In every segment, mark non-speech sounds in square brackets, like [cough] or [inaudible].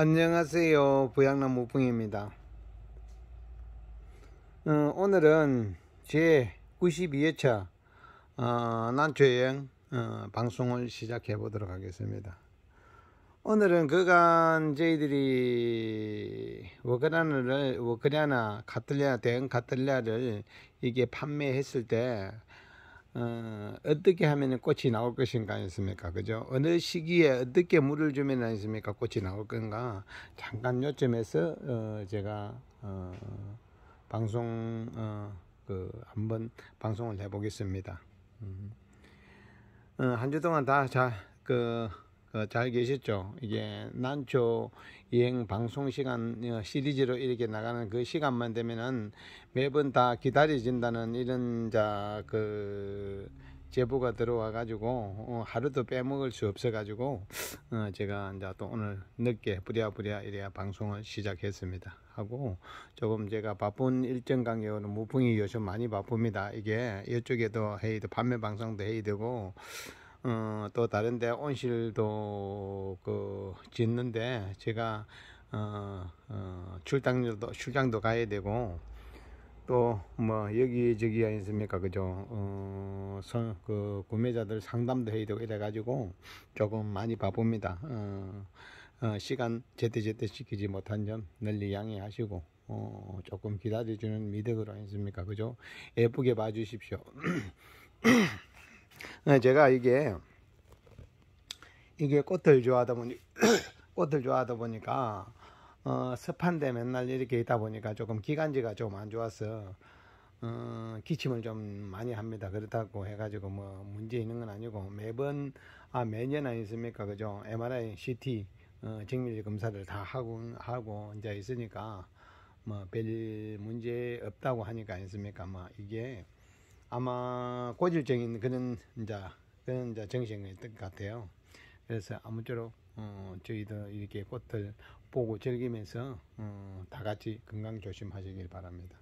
안녕하세요. 부양남 무풍입니다. 어, 오늘은 제 92회차 어, 난초여행 어, 방송을 시작해 보도록 하겠습니다. 오늘은 그간 저희들이 워크라나를 워크라나 카틀리아 대응 카틀리아를 이게 판매했을 때 어, 어떻게 하면 꽃이 나올 것인가 했습니까? 그죠? 어느 시기에 어떻게 물을 주면 했습니까 꽃이 나올 건가? 잠깐 요점에서 어, 제가 어, 방송 어, 그 한번 방송을 해보겠습니다. 음. 어, 한주 동안 다자그 어, 잘 계셨죠? 이게 난초 이행 방송 시간 어, 시리즈로 이렇게 나가는 그 시간만 되면은 매번 다 기다려진다는 이런 자 그 제보가 들어와 가지고 어, 하루도 빼먹을 수 없어 가지고 어, 제가 이제 또 오늘 늦게 부랴부랴 이래야 방송을 시작했습니다 하고 조금 제가 바쁜 일정 관계로 무풍이 요즘 많이 바쁩니다 이게 이쪽에도 회이도 판매 방송도 회이되고 어, 또 다른데 온실도 그 짓는데 제가 어, 어, 출장도 출장도 가야 되고 또 뭐 여기저기 있습니까 그죠 어, 서, 그 구매자들 상담도 해야 되고 이래 가지고 조금 많이 바쁩니다 어, 어, 시간 제때제때 지키지 못한 점 널리 양해하시고 어, 조금 기다려주는 미덕으로 있습니까 그죠 예쁘게 봐주십시오 [clears throat] 네, 제가 이게 이게 꽃을 좋아하다 보니 [coughs] 꽃을 좋아하다 보니까 어, 습한데 맨날 이렇게 있다 보니까 조금 기관지가 좀 안 좋아서 어, 기침을 좀 많이 합니다. 그렇다고 해가지고 뭐 문제 있는 건 아니고 매번 아 매년 아니습니까 그죠? MRI, CT 어, 정밀 검사를 다 하고 하고 이제 있으니까 뭐 별 문제 없다고 하니까 아니습니까? 뭐 이게 아마 고질적인 그런 이제 그런 이제 정신이었것 같아요. 그래서 아무쪼록 어, 저희도 이렇게 꽃을 보고 즐기면서 어, 다 같이 건강 조심하시길 바랍니다.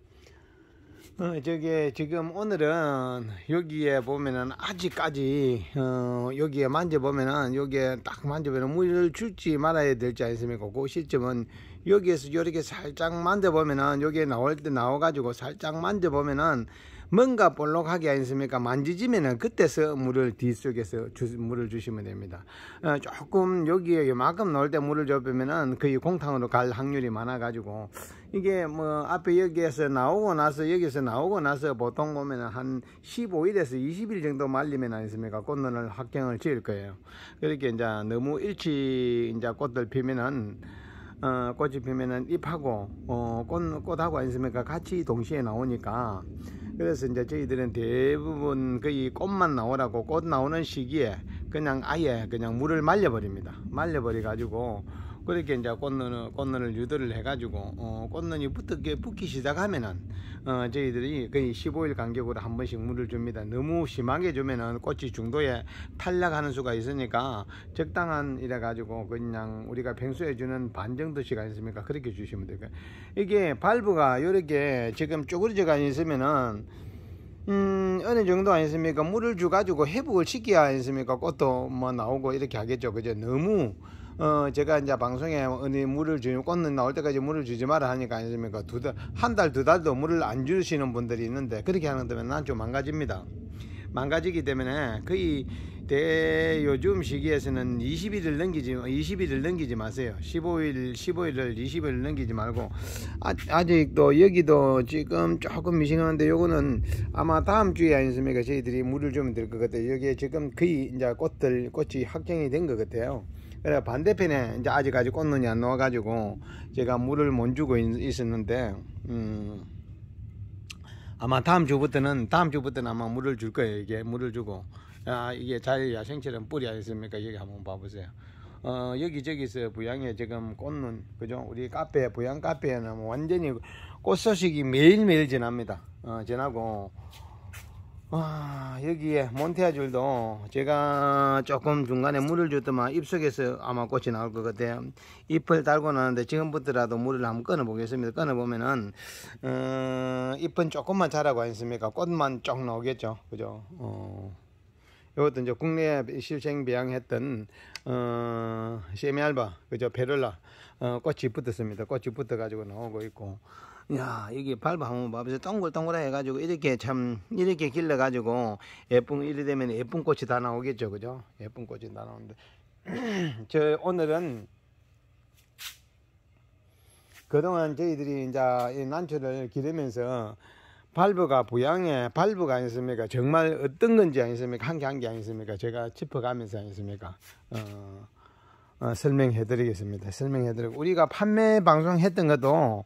어, 저게 지금 오늘은 여기에 보면은 아직까지 어, 여기에 만져보면은 여기에 딱 만져보면 물을 줄지 말아야 될지 않습니까? 그 시점은 여기에서 이렇게 살짝 만져보면은 여기에 나올 때 나와가지고 살짝 만져보면은 뭔가 볼록하게 않습니까? 만지지면은 그때서 물을 뒤쪽에서 주, 물을 주시면 됩니다. 어, 조금 여기에 이만큼 넣을 때 물을 줘보면은 거의 공탕으로 갈 확률이 많아가지고 이게 뭐 앞에 여기에서 나오고 나서 여기서 나오고 나서 보통 보면은 한 15일에서 20일 정도 말리면 않습니까? 꽃눈을 확경을 지을 거예요. 그렇게 이제 너무 일찍 이제 꽃들 피면은 어, 꽃이 피면은 잎하고 어, 꽃, 꽃하고 아니습니까 같이 동시에 나오니까 그래서 이제 저희들은 대부분 거의 그 꽃만 나오라고 꽃 나오는 시기에 그냥 아예 그냥 물을 말려버립니다. 말려버려 가지고 그렇게 이제 꽃눈을, 꽃눈을 유도를 해가지고 어, 꽃눈이 붙기, 붙기 시작하면은 어, 저희들이 거의 15일 간격으로 한 번씩 물을 줍니다. 너무 심하게 주면은 꽃이 중도에 탈락하는 수가 있으니까 적당한 이래 가지고 그냥 우리가 평소에 주는 반 정도 시간 있습니까? 그렇게 주시면 되고요. 이게 발브가 이렇게 지금 쪼그러져가 있으면은 음, 어느 정도 아니습니까? 물을 주 가지고 회복을 시켜야 아니습니까? 꽃도 뭐 나오고 이렇게 하겠죠. 그죠? 너무 어 제가 이제 방송에 어디 물을 주면 꽃는 나올 때까지 물을 주지 마라 하니까 아니십니까 두달한 달 두 달도 물을 안 주시는 분들이 있는데 그렇게 하는 데면 난 좀 망가집니다. 망가지기 때문에 거의 대 요즘 시기에서는 20일을 넘기지 20일을 넘기지 마세요. 15일 15일을 20일을 넘기지 말고 아, 직도 여기도 지금 조금 미싱한데 요거는 아마 다음 주에 아니습니까? 저희들이 물을 주면 될 것 같아요. 여기에 지금 거의 이제 꽃들 꽃이 확정이 된 것 같아요. 그래 반대편에 이제 아직까지 꽃눈이 안 나와가지고 제가 물을 못 주고 있, 었는데 음, 아마 다음 주부터는 다음 주부터는 아마 물을 줄 거예요 이게 물을 주고 아 이게 자유 야생처럼 뿌리 아니습니까 여기 한번 봐보세요 어 여기저기서 부양에 지금 꽃눈 그죠 우리 카페 부양 카페에는 완전히 꽃 소식이 매일매일 지납니다 어 지나고 와 여기에 몬테아줄도 제가 조금 중간에 물을 줬더만 입속에서 아마 꽃이 나올 것 같아요. 잎을 달고 나는데 지금부터라도 물을 한번 끊어 보겠습니다. 끊어 보면은 어, 잎은 조금만 자라고 했습니까 꽃만 쫙 나오겠죠. 그죠? 어. 이것도 이제 국내에 실생 배양했던 어, 세미알바, 그죠? 베를라. 어, 꽃이 붙었습니다. 꽃이 붙어 가지고 나오고 있고 야 여기 밟아보면 봐보세요. 동글동글 해가지고 이렇게 참 이렇게 길러 가지고 예쁜 이래 되면 예쁜 꽃이 다 나오겠죠, 그죠? 예쁜 꽃이 다 나오는데 [clears throat] 저 오늘은 그동안 저희들이 이제 난초를 기르면서 발브가 부양에 발브가 아니습니까? 정말 어떤 건지 아니습니까? 한게 한 게 아니습니까? 제가 짚어가면서 아니습니까? 어, 어, 설명해드리겠습니다. 설명해드리고 우리가 판매 방송했던 것도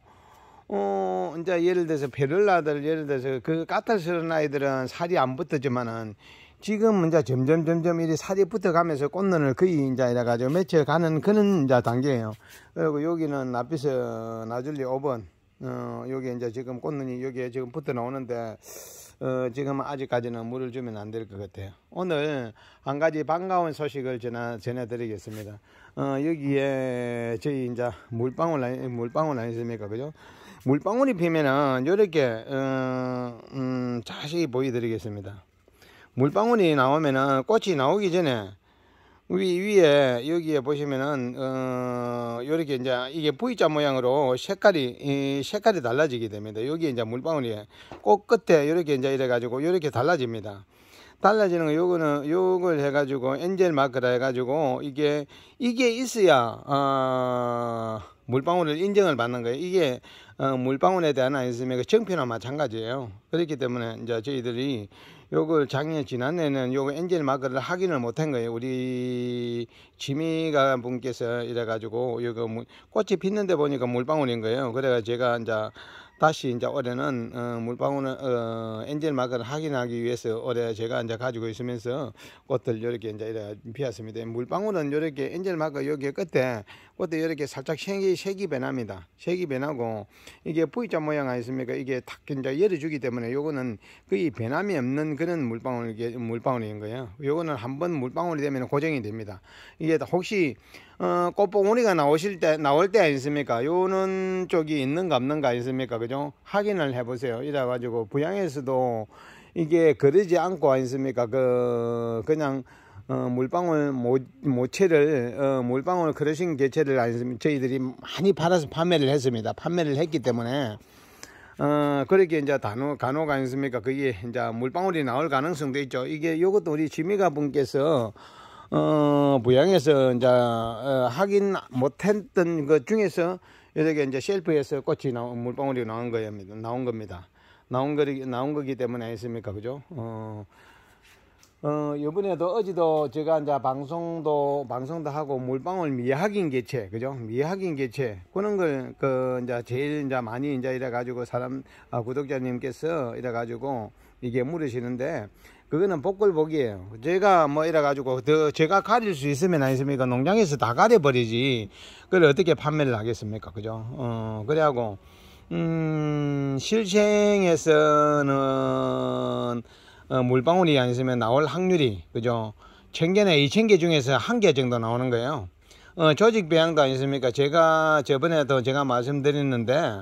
어 이제 예를 들어서 베를라들 예를 들어서 그 까탈스러운 아이들은 살이 안 붙었지만은 지금 이제 점점 점점 이리 살이 붙어가면서 꽃눈을 거의 이제 이래가지고 며칠 가는 그런 이제 단계예요. 그리고 여기는 나비서 나줄리 5번 어 여기 이제 지금 꽃눈이 여기에 지금 붙어 나오는데 어, 지금 아직까지는 물을 주면 안 될 것 같아요. 오늘 한 가지 반가운 소식을 전 전해드리겠습니다. 어, 여기에 저희 이제 물방울 아니, 물방울 아니십니까? 그죠? 물방울이 피면은 이렇게 어, 음, 자세히 보여드리겠습니다. 물방울이 나오면은 꽃이 나오기 전에 위, 위에 여기에 보시면은 어, 요렇게 이제 이게 V자 모양으로 색깔이 색깔이 달라지게 됩니다. 여기 이제 물방울이 꽃 끝에 이렇게 이제 이래 가지고 이렇게 달라집니다. 달라지는 거 요거는 요걸 해가지고 엔젤 마크라 해가지고 이게 이게 있어야 어, 물방울을 인정을 받는 거예요. 이게 어, 물방울에 대한 안있이면 정표나 마찬가지예요. 그렇기 때문에 이제 저희들이 요걸 작년 지난해는 요거 엔젤 마크를 확인을 못한 거예요. 우리 지미가 분께서 이래가지고 요거 꽃이 피는데 보니까 물방울인 거예요. 그래가 제가 이제 다시 이제 올해는 어, 물방울은 어, 엔젤 마크를 확인하기 위해서 올해 제가 이제 가지고 있으면서 꽃들 이렇게 이제 이렇게 피었습니다. 물방울은 이렇게 엔젤 마크 여기 끝에 꽃들 이렇게 살짝 색이 색이 변합니다. 색이 변하고 이게 V자 모양 아니습니까? 이게 탁 이제 열어주기 때문에 요거는 거의 변함이 없는 그런 물방울 물방울인 거예요. 요거는 한 번 물방울이 되면 고정이 됩니다. 이게 혹시 어, 꽃봉오리가 나오실 때 나올 때 아니십니까? 요는 쪽이 있는가 없는가 있습니까 그죠? 확인을 해보세요. 이래 가지고 부양에서도 이게 거르지 않고 아니십니까? 그 그냥 어, 물방울 모, 모체를 어, 물방울 그러신 개체를 아니십니까? 저희들이 많이 팔아서 판매를 했습니다. 판매를 했기 때문에 어, 그렇게 이제 단호, 간호가있습니까 그게 이제 물방울이 나올 가능성도 있죠. 이게 요것도 우리 지미가 분께서 어, 부양에서 이제 어, 하긴 못했던 것 중에서 이렇게 이제 셀프에서 꽃이 나온 물방울이 나온 거입니다. 나온 겁니다. 나온 거 나온 거기 때문에 했습니까, 그죠? 어, 어 이번에도 어제도 제가 이제 방송도 방송도 하고 물방울 미확인 개체, 그죠? 미확인 개체 그런 걸그 이제 제일 이제 많이 이제 이래 가지고 사람 아, 구독자님께서 이래 가지고 이게 물으시는데 그거는 복골복이에요. 제가 뭐 이래가지고 더 제가 가릴 수 있으면 아니습니까? 농장에서 다 가려버리지. 그걸 어떻게 판매를 하겠습니까? 그죠? 어, 그래하고, 음, 실생에서는 어, 물방울이 아니으면 나올 확률이, 그죠? 천개나 이천 개 중에서 한 개 정도 나오는 거예요. 어, 조직 배양도 아니습니까? 제가 저번에도 제가 말씀드렸는데,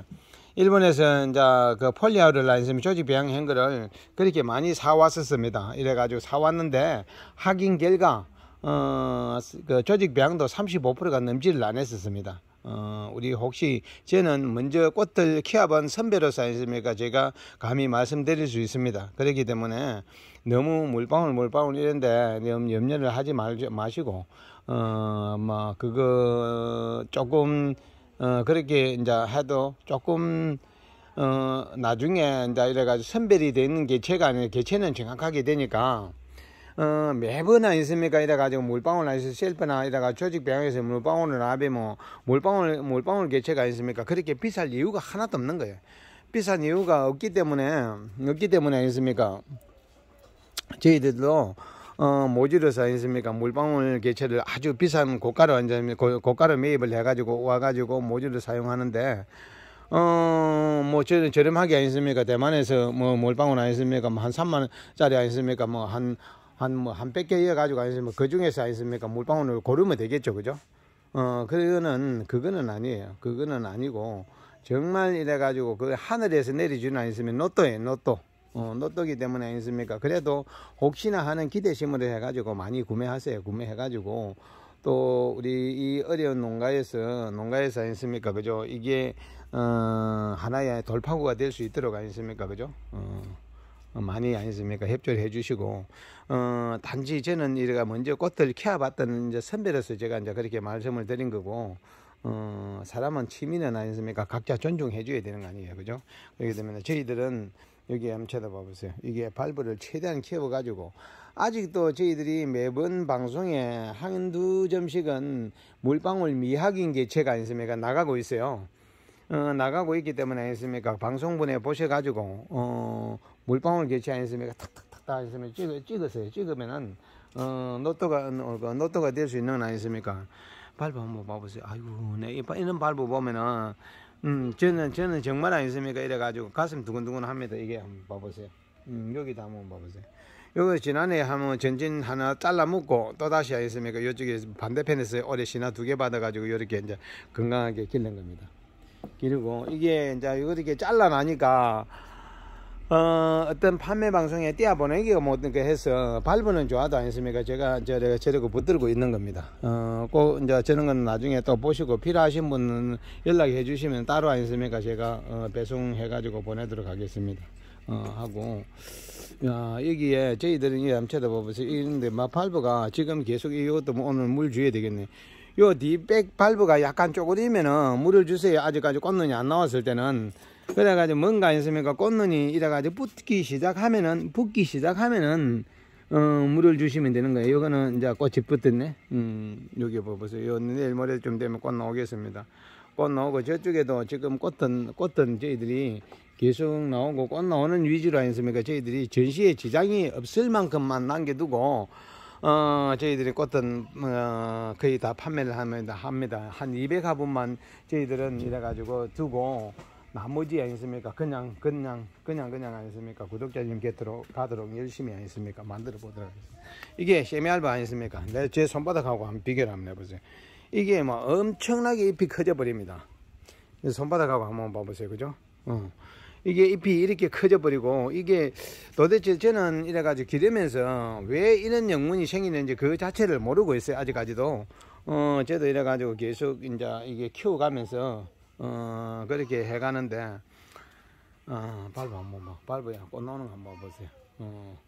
일본에서는 자그 폴리아르 라인섬 조직 배양 행거를 그렇게 많이 사왔었습니다. 이래가지고 사왔는데 확인 결과 어 그 조직 배양도 35%가 넘지를 않았었습니다. 어, 우리 혹시 저는 먼저 꽃들 키워본 선배로서 있습니까? 제가 감히 말씀드릴 수 있습니다. 그렇기 때문에 너무 물방울 물방울 이런데 염려를 하지 말지 마시고 어 뭐 그거 조금 어, 그렇게 이제 해도 조금 어, 나중에 이제 이래가지고 선별이 되는 개체가 아니라 개체는 정확하게 되니까 어, 매번 아니습니까? 이래가지고 물방울 나니서 셀프나 이래가 조직 병양에서 물방울을 아베 뭐 물방울 물방울 개체가 있습니까 그렇게 비쌀 이유가 하나도 없는 거예요. 비싼 이유가 없기 때문에 없기 때문에 아니습니까? 저희들도 어, 모지러서 아니습니까? 물방울 개체를 아주 비싼 고가로 완 고가로 매입을 해가지고 와가지고 모지를 사용하는데 어, 뭐, 저는 저렴하게 아니습니까? 대만에서 뭐, 물방울 아니습니까? 뭐, 한 3만 원짜리 아니습니까? 뭐, 한, 한, 뭐, 한 100개 이어가지고 아니습니까? 그 중에서 아니습니까? 물방울을 고르면 되겠죠, 그죠? 어, 그거는, 그거는 아니에요. 그거는 아니고, 정말 이래가지고, 그 하늘에서 내리지는 아니으면 노또에요 노또. 어, 노떡이 때문에 아니습니까? 그래도 혹시나 하는 기대심으로 해가지고 많이 구매하세요. 구매해가지고 또 우리 이 어려운 농가에서 농가에서 아니습니까? 그죠? 이게 어, 하나의 돌파구가 될 수 있도록 아니습니까? 그죠? 어. 어 많이 아니습니까? 협조를 해주시고, 어, 단지 저는 이래가 먼저 꽃들 키워봤던 이제 선배로서 제가 이제 그렇게 말씀을 드린 거고, 어, 사람은 취미는 아니습니까? 각자 존중해줘야 되는 거 아니에요. 그죠? 그렇게 되면 저희들은 여기 한번 쳐다봐 보세요. 이게 발부를 최대한 키워가지고 아직도 저희들이 매번 방송에 한두 점씩은 물방울 미학인 게 제가 있습니까 나가고 있어요. 어, 나가고 있기 때문에 있습니까 방송분에 보셔가지고 어, 물방울 개체 아니습니까 탁탁탁탁 있으면 찍어, 찍으세요 찍으면은 어, 노또가 어, 노토가 될 수 있는 거 아니습니까 발부 한번 봐보세요 아이고 네, 이런 발부 보면은 음, 저는, 저는 정말 안있습니까 이래가지고 가슴 두근두근 합니다. 이게 한번 봐보세요. 음, 여기다 한번 봐보세요. 요거 지난해 한번 전진 하나 잘라먹고 또다시 아니습니까? 요쪽에 반대편에서 올해 신화 두개 받아가지고 이렇게 이제 건강하게 길른 겁니다. 기르고, 이게 이제 이거 이렇게 잘라나니까 어, 어떤 판매 방송에 띄어보내기가 뭐어게 해서 발부는 좋아도 아니습니까? 제가 저래 저러고 붙들고 있는 겁니다. 어, 꼭 이제 저런 건 나중에 또 보시고 필요하신 분은 연락해 주시면 따로 아니습니까? 제가 어, 배송해 가지고 보내도록 하겠습니다. 어, 하고 야, 여기에 저희들은 이 암차도 보세요. 이런데 막 발부가 지금 계속 이것도 뭐 오늘 물 주어야 되겠네. 요뒤백 발부가 약간 쪼그리면은 물을 주세요. 아직까지 꽂느냐 안 나왔을 때는 그래가지고 뭔가 있습니까 꽃눈이 이래가지고 붓기 시작하면은 붓기 시작하면은 어, 물을 주시면 되는 거예요 이거는 이제 꽃이 붙었네 음, 여기 보세요 요 내일 모레쯤 되면 꽃 나오겠습니다 꽃 나오고 저쪽에도 지금 꽃은 꽃은 저희들이 계속 나오고 꽃 나오는 위주로 아습니까 저희들이 전시에 지장이 없을 만큼만 남겨두고 어, 저희들이 꽃은 어, 거의 다 판매를 합니다. 합니다. 한 200화분만 저희들은 이래가지고 두고 나머지 아니습니까 그냥 그냥 그냥 그냥 아니겠습니까? 구독자님 곁으로 가도록 열심히 아니습니까 만들어 보도록 하겠습니다. 이게 세미알바 아니겠습니까? 내 제 손바닥하고 한번 비교를 한번 해보세요. 이게 뭐 엄청나게 잎이 커져 버립니다. 손바닥하고 한번 봐보세요. 그죠? 어. 이게 잎이 이렇게 커져버리고 이게 도대체 저는 이래가지고 기르면서 왜 이런 영문이 생기는지 그 자체를 모르고 있어요 아직까지도 어 저도 이래가지고 계속 이제 이게 키워가면서 어, 그렇게 해가는데 어, 밟아 한번 봐. 발아야꽃 나오는 거 한번 보세요. 어.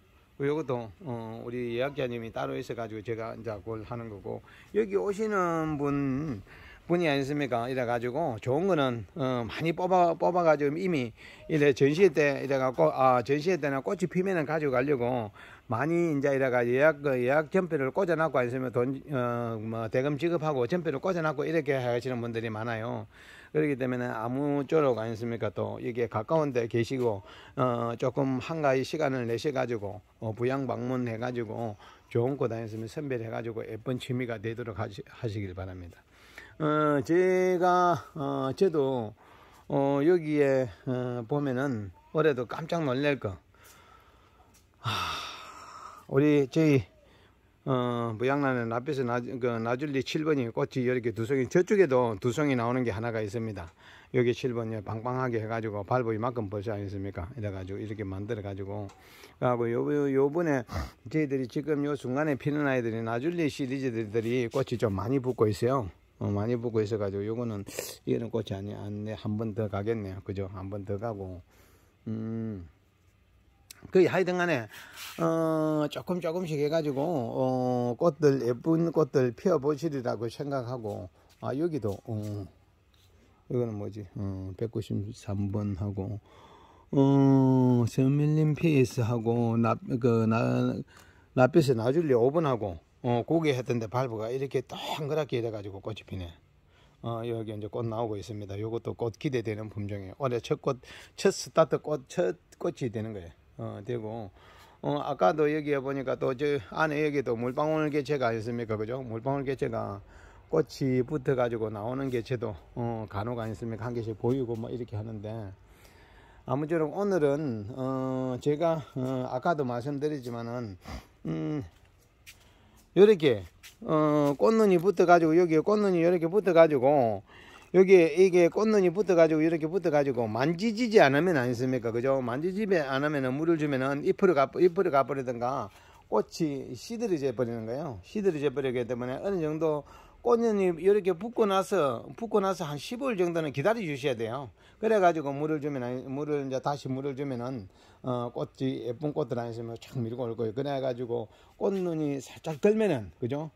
요것도 어, 우리 예약자님이 따로 있어가지고 제가 이제 그걸 하는 거고 여기 오시는 분 분이 아니습니까 이래가지고 좋은 거는 어, 많이 뽑아 뽑아가지고 이미 이래 전시회 때 이래갖고 아 전시회 때는 꽃이 피면은 가지고 가려고 많이 이제 이래가 예약 그 예약 전표를 꽂아놨고 아니면 돈어뭐 대금 지급하고 전표를 꽂아놨고 이렇게 하시는 분들이 많아요. 그렇기 때문에 아무쪼록 아니습니까 또 여기에 가까운 데 계시고 어 조금 한가위 시간을 내셔 가지고 어 부양 방문해 가지고 좋은 곳 다녔으면 선별해 가지고 예쁜 취미가 되도록 하시, 하시길 바랍니다. 어 제가 어 저도 어 여기에 어 보면은 올해도 깜짝 놀랄 거 우리 저희 어, 무양란은 앞에서 나, 그, 나줄리 7번이 꽃이 이렇게 두 송이, 저쪽에도 두 송이 나오는 게 하나가 있습니다. 여기 7번이 방방하게 해가지고 발보 이만큼 벌써 아니습니까? 이래가지고 이렇게 만들어가지고. 하고 요, 요번에 저희들이 지금 요 순간에 피는 아이들이 나줄리 시리즈들이 꽃이 좀 많이 붙고 있어요. 어, 많이 붙고 있어가지고 요거는, 얘는 꽃이 아니, 안, 한번 더 가겠네요. 그죠? 한 번 더 가고. 음. 그 하여튼 간에 어 조금 조금씩 해가지고 어 꽃들 예쁜 꽃들 피워보시리라고 생각하고 아 여기도 어 이거는 뭐지 어 193번 하고 어선밀린 피스하고 나 그 나 나빛에 나줄리 5번 하고 어 고개 그, 어, 했던데 발부가 이렇게 동그랗게 이래가지고 꽃이 피네 어, 여기 이제 꽃 나오고 있습니다. 요것도꽃 기대되는 품종이에요. 올해 첫 꽃, 첫 스타트 꽃, 첫 꽃이 되는 거예요. 어, 되고 어, 아까도 여기에 보니까 또 저 안에 여기도 물방울 개체가 있습니까 그죠? 물방울 개체가 꽃이 붙어 가지고 나오는 개체도 어, 간호가있습니까한 개씩 보이고 뭐 이렇게 하는데 아무쪼록 오늘은 어, 제가 어, 아까도 말씀드리지만은 음, 이렇게 어, 꽃눈이 붙어 가지고 여기에 꽃눈이 이렇게 붙어 가지고 여기에 이게 꽃눈이 붙어가지고 이렇게 붙어가지고 만지지지 않으면 아니습니까? 그죠? 만지지지 않으면 물을 주면은 잎으로 가, 잎으로 가버리든가 꽃이 시들어져 버리는 거예요. 시들어져 버리기 때문에 어느 정도 꽃눈이 이렇게 붙고 나서 붙고 나서 한 15일 정도는 기다려 주셔야 돼요. 그래 가지고 물을 주면 물을 이제 다시 물을 주면은 어 꽃이 예쁜 꽃들 아 안에서 촥 밀고 올 거예요. 그래 가지고 꽃눈이 살짝 들면은 그죠?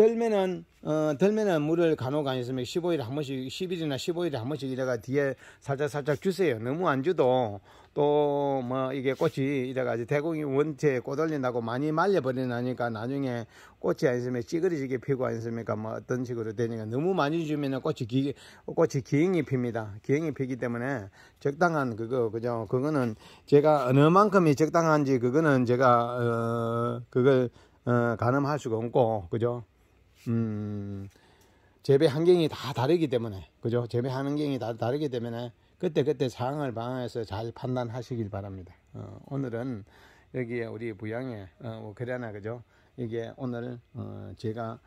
덜면은 어, 덜면은 물을 간혹 안 있으면 15일에 한 번씩 10일이나 15일에 한 번씩 이래가 뒤에 살짝 살짝 주세요. 너무 안 주도 또 뭐 이게 꽃이 이래가지고 대공이 원체에 꼬돌린다고 많이 말려버리나니까 나중에 꽃이 안 있으면 찌그러지게 피고 안 있습니까? 뭐 어떤 식으로 되니까 너무 많이 주면은 꽃이 기 꽃이 기행이 핍니다. 기행이 피기 때문에 적당한 그거 그죠? 그거는 제가 어느 만큼이 적당한지 그거는 제가 어, 그걸 어, 가늠할 수가 없고 그죠? 음, 재배 환경이 다 다르기 때문에 그죠? 재배 환경이 다 다르기 때문에 그때 그때 상황을 방황해서 잘 판단하시길 바랍니다. 어, 오늘은 여기에 우리 부양에 어, 뭐 그래라나 그죠? 이게 오늘 어, 제가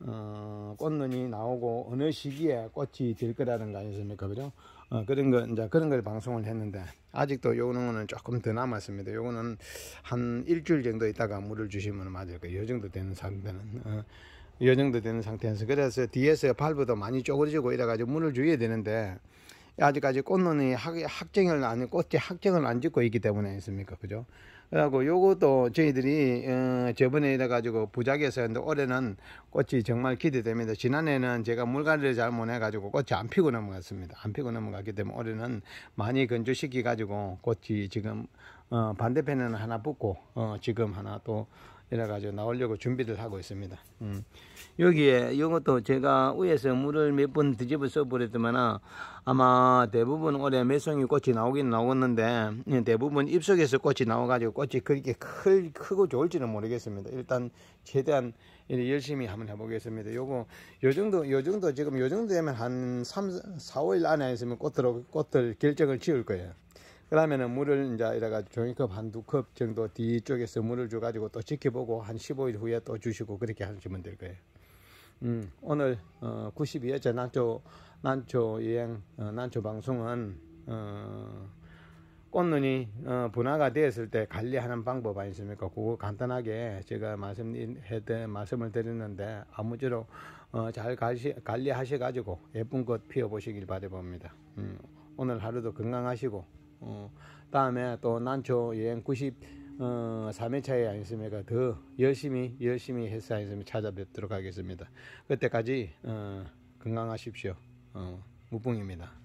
어, 꽃눈이 나오고 어느 시기에 꽃이 될 거라는 거아니습니까 그죠? 어, 그런 거 이제 그런 걸 방송을 했는데 아직도 요거는 조금 더 남았습니다. 요거는 한 일주일 정도 있다가 물을 주시면 맞을 거예요. 요 정도 되는 상태는. 어, 요 정도 되는 상태에서 그래서 뒤에서 발부도 많이 쪼그려지고 이래가지고 문을 주어야 되는데 아직까지 꽃눈이 학, 학정을 안 꽃이 학정을 안 짓고 있기 때문에 있습니까 그죠 그리고 요것도 저희들이 어, 저번에 이래가지고 부작에서 했는데 올해는 꽃이 정말 기대됩니다 지난해는 제가 물갈이를 잘못 해가지고 꽃이 안 피고 넘어갔습니다 안 피고 넘어갔기 때문에 올해는 많이 건조시키 가지고 꽃이 지금 어, 반대편에는 하나 붙고 어, 지금 하나 또 이래 가지고 나오려고 준비를 하고 있습니다. 음. 여기에 이것도 제가 위에서 물을 몇 번 뒤집어 써버렸지만 아마 대부분 올해 매송이 꽃이 나오긴 나오는데 예, 대부분 입속에서 꽃이 나와가지고 꽃이 그렇게 클, 크고 좋을지는 모르겠습니다. 일단 최대한 열심히 한번 해보겠습니다. 요거 요 정도 요 정도 지금 요 정도 되면 한 3, 4월 안에 있으면 꽃으 꽃들 결정을 지을 거예요. 그다음에는 물을 이제 이래가 종이컵 한두컵 정도 뒤쪽에서 물을 줘가지고 또 지켜보고 한 15일 후에 또 주시고 그렇게 하시면 될 거예요. 음, 오늘 어, 92회째 난초 난초 여행 어, 난초 방송은 어, 꽃눈이 어, 분화가 되었을 때 관리하는 방법 아니십니까? 그거 간단하게 제가 말씀해 말씀을 드렸는데 아무쪼록 어, 잘 관리, 관리하셔가지고 예쁜 꽃 피워 보시길 바라봅니다. 음, 오늘 하루도 건강하시고 어, 다음에 또 난초 여행 93회차에 어, 아니었습니까? 그러니까 더 열심히, 열심히 해서 아니었습니 찾아뵙도록 하겠습니다. 그때까지, 어, 건강하십시오. 어, 무풍입니다